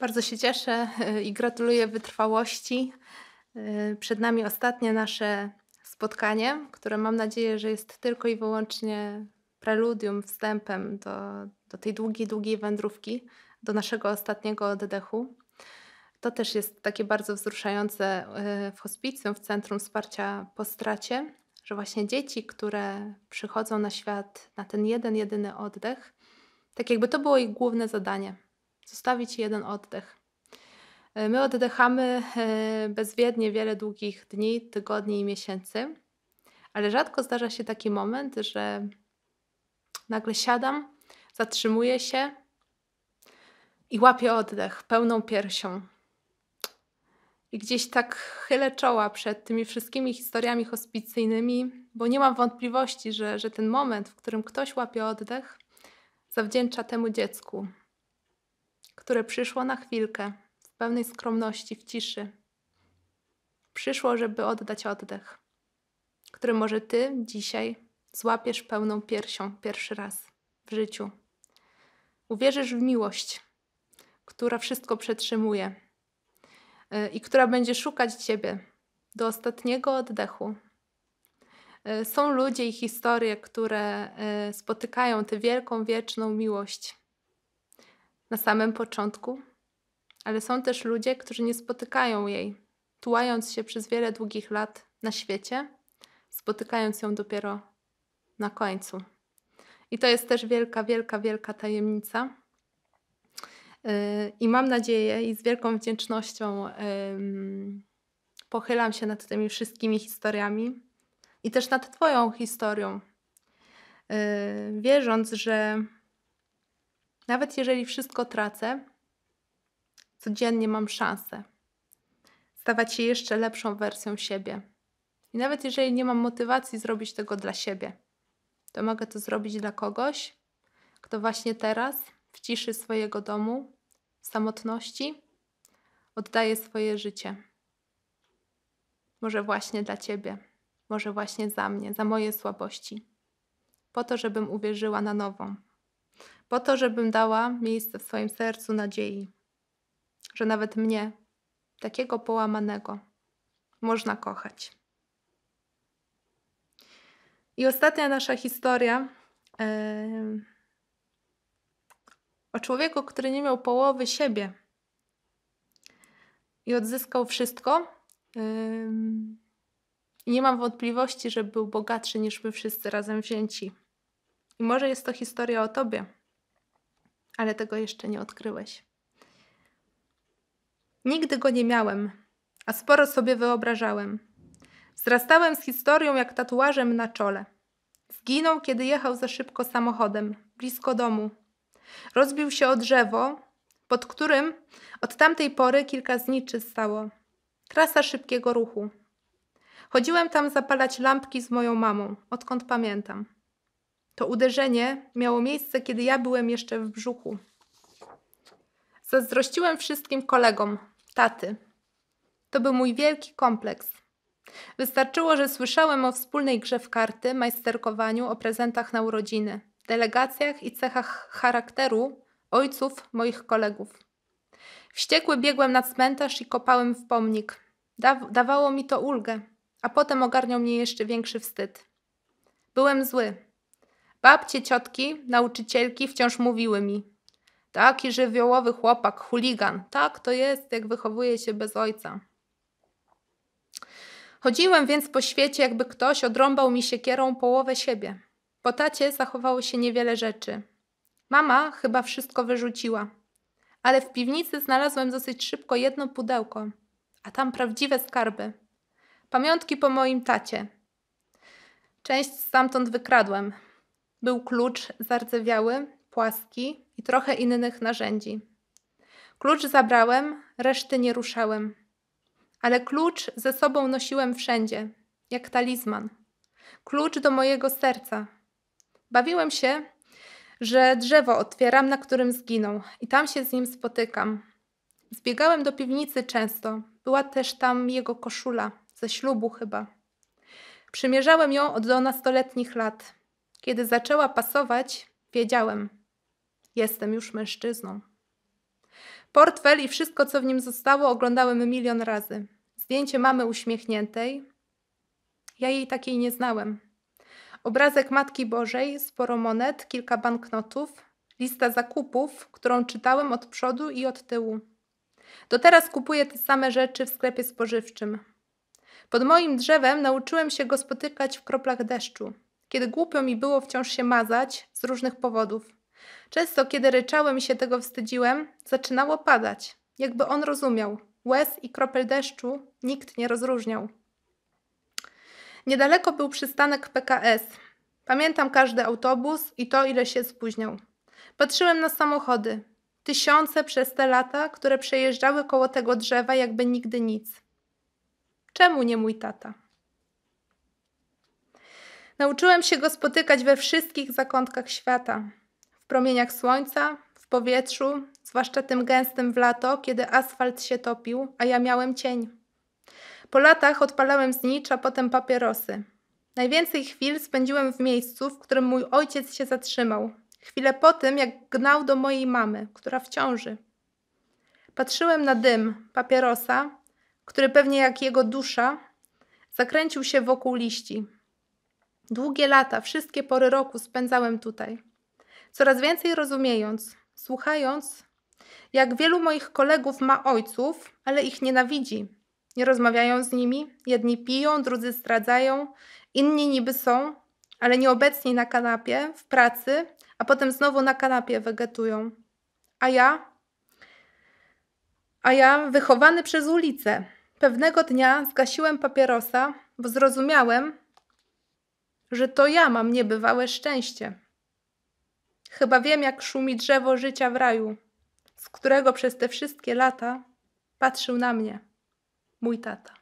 Bardzo się cieszę y, i gratuluję wytrwałości. Y, przed nami ostatnie nasze spotkanie, które mam nadzieję, że jest tylko i wyłącznie preludium, wstępem do, do tej długiej, długiej wędrówki, do naszego ostatniego oddechu. To też jest takie bardzo wzruszające y, w hospicjum, w Centrum Wsparcia po Stracie, że właśnie dzieci, które przychodzą na świat na ten jeden, jedyny oddech, tak jakby to było ich główne zadanie – Zostawić jeden oddech. E, my oddechamy e, bezwiednie wiele długich dni, tygodni i miesięcy, ale rzadko zdarza się taki moment, że nagle siadam, zatrzymuję się i łapię oddech pełną piersią. I gdzieś tak chylę czoła przed tymi wszystkimi historiami hospicyjnymi, bo nie mam wątpliwości, że, że ten moment, w którym ktoś łapie oddech, zawdzięcza temu dziecku, które przyszło na chwilkę, w pewnej skromności, w ciszy. Przyszło, żeby oddać oddech, który może ty dzisiaj złapiesz pełną piersią pierwszy raz w życiu. Uwierzysz w miłość, która wszystko przetrzymuje y, i która będzie szukać ciebie do ostatniego oddechu. Y, są ludzie i historie, które y, spotykają tę wielką, wieczną miłość na samym początku, ale są też ludzie, którzy nie spotykają jej, tułając się przez wiele długich lat na świecie, spotykając ją dopiero na końcu. I to jest też wielka, wielka, wielka tajemnica. Yy, I mam nadzieję i z wielką wdzięcznością pochylam się nad tymi wszystkimi historiami i też nad Twoją historią, yy, wierząc, że nawet jeżeli wszystko tracę, codziennie mam szansę stawać się jeszcze lepszą wersją siebie. I nawet jeżeli nie mam motywacji zrobić tego dla siebie, to mogę to zrobić dla kogoś, kto właśnie teraz, w ciszy swojego domu, w samotności, oddaje swoje życie. Może właśnie dla ciebie, może właśnie za mnie, za moje słabości, po to, żebym uwierzyła na nową po to, żebym dała miejsce w swoim sercu nadziei, że nawet mnie, takiego połamanego, można kochać. I ostatnia nasza historia yy, o człowieku, który nie miał połowy siebie i odzyskał wszystko. Yy, nie mam wątpliwości, że był bogatszy niż my wszyscy razem wzięci. I może jest to historia o tobie ale tego jeszcze nie odkryłeś. Nigdy go nie miałem, a sporo sobie wyobrażałem. Zrastałem z historią jak tatuażem na czole. Zginął, kiedy jechał za szybko samochodem, blisko domu. Rozbił się o drzewo, pod którym od tamtej pory kilka zniczy stało. Trasa szybkiego ruchu. Chodziłem tam zapalać lampki z moją mamą, odkąd pamiętam. To uderzenie miało miejsce, kiedy ja byłem jeszcze w brzuchu. Zazdrościłem wszystkim kolegom, taty. To był mój wielki kompleks. Wystarczyło, że słyszałem o wspólnej grze w karty, majsterkowaniu, o prezentach na urodziny, delegacjach i cechach charakteru ojców moich kolegów. Wściekły biegłem na cmentarz i kopałem w pomnik. Da dawało mi to ulgę, a potem ogarniał mnie jeszcze większy wstyd. Byłem zły, Babcie, ciotki, nauczycielki wciąż mówiły mi. Taki żywiołowy chłopak, chuligan. Tak to jest, jak wychowuje się bez ojca. Chodziłem więc po świecie, jakby ktoś odrąbał mi siekierą połowę siebie. Po tacie zachowało się niewiele rzeczy. Mama chyba wszystko wyrzuciła. Ale w piwnicy znalazłem dosyć szybko jedno pudełko, a tam prawdziwe skarby. Pamiątki po moim tacie. Część stamtąd wykradłem, był klucz zardzewiały, płaski i trochę innych narzędzi. Klucz zabrałem, reszty nie ruszałem. Ale klucz ze sobą nosiłem wszędzie, jak talizman. Klucz do mojego serca. Bawiłem się, że drzewo otwieram, na którym zginął, i tam się z nim spotykam. Zbiegałem do piwnicy często. Była też tam jego koszula, ze ślubu chyba. Przymierzałem ją od do nastoletnich lat. Kiedy zaczęła pasować, wiedziałem, jestem już mężczyzną. Portfel i wszystko, co w nim zostało, oglądałem milion razy. Zdjęcie mamy uśmiechniętej. Ja jej takiej nie znałem. Obrazek Matki Bożej, sporo monet, kilka banknotów, lista zakupów, którą czytałem od przodu i od tyłu. Do teraz kupuję te same rzeczy w sklepie spożywczym. Pod moim drzewem nauczyłem się go spotykać w kroplach deszczu kiedy głupio mi było wciąż się mazać z różnych powodów. Często, kiedy ryczałem i się tego wstydziłem, zaczynało padać, jakby on rozumiał. Łez i kropel deszczu nikt nie rozróżniał. Niedaleko był przystanek PKS. Pamiętam każdy autobus i to, ile się spóźniał. Patrzyłem na samochody. Tysiące przez te lata, które przejeżdżały koło tego drzewa jakby nigdy nic. Czemu nie mój tata? Nauczyłem się go spotykać we wszystkich zakątkach świata. W promieniach słońca, w powietrzu, zwłaszcza tym gęstym w lato, kiedy asfalt się topił, a ja miałem cień. Po latach odpalałem znicz, a potem papierosy. Najwięcej chwil spędziłem w miejscu, w którym mój ojciec się zatrzymał. Chwilę po tym, jak gnał do mojej mamy, która w ciąży. Patrzyłem na dym papierosa, który pewnie jak jego dusza zakręcił się wokół liści. Długie lata, wszystkie pory roku spędzałem tutaj. Coraz więcej rozumiejąc, słuchając, jak wielu moich kolegów ma ojców, ale ich nienawidzi. Nie rozmawiają z nimi, jedni piją, drudzy zdradzają, inni niby są, ale nieobecni na kanapie, w pracy, a potem znowu na kanapie wegetują. A ja? A ja, wychowany przez ulicę, pewnego dnia zgasiłem papierosa, bo zrozumiałem, że to ja mam niebywałe szczęście. Chyba wiem, jak szumi drzewo życia w raju, z którego przez te wszystkie lata patrzył na mnie mój tata.